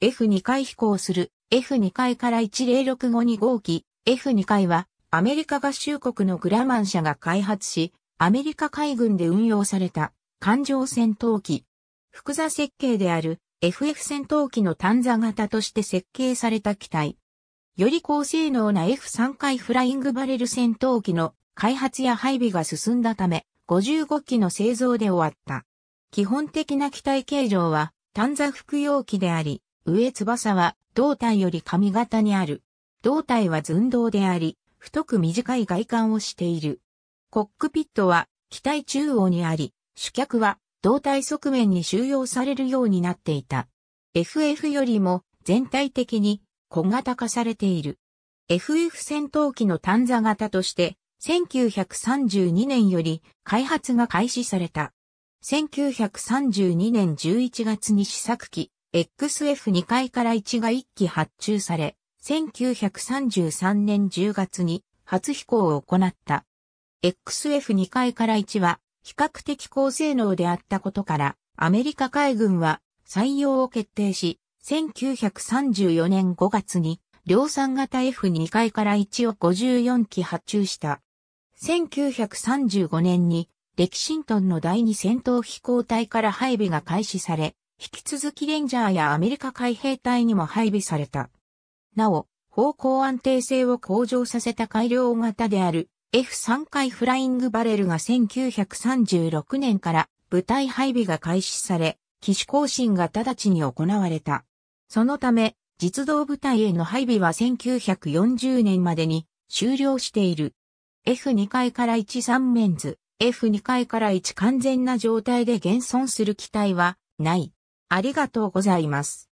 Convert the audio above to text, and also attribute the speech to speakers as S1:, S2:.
S1: F2 回飛行する F2 回から1065 2号機 F2 回
S2: はアメリカ合衆国のグラマン社が開発し、アメリカ海軍で運用された艦上戦闘機。複座設計である FF 戦闘機の単座型として設計された機体。より高性能な F3 回フライングバレル戦闘機の開発や配備が進んだため、55機の製造で終わった。基本的な機体形状は単座服用機であり、上翼は胴体より髪型にある。胴体は寸胴であり、太く短い外観をしている。コックピットは機体中央にあり、主脚は胴体側面に収容されるようになっていた。FF よりも全体的に小型化されている。FF 戦闘機の短座型として、1932年より開発が開始された。1932年11月に試作機、XF2 階から1が1機発注され、1933年10月に初飛行を行った。XF2 階から1は比較的高性能であったことから、アメリカ海軍は採用を決定し、1934年5月に量産型 F2 階から1を54機発注した。1935年にレキシントンの第2戦闘飛行隊から配備が開始され、引き続きレンジャーやアメリカ海兵隊にも配備された。なお、方向安定性を向上させた改良型である F3 回フライングバレルが1936年から部隊配備が開始され、機種更新が直ちに行われた。そのため、実動部隊への配備は1940年までに終了している。F2 階から1三面図、F2 階から1完
S1: 全な状態で現存する機体はない。ありがとうございます。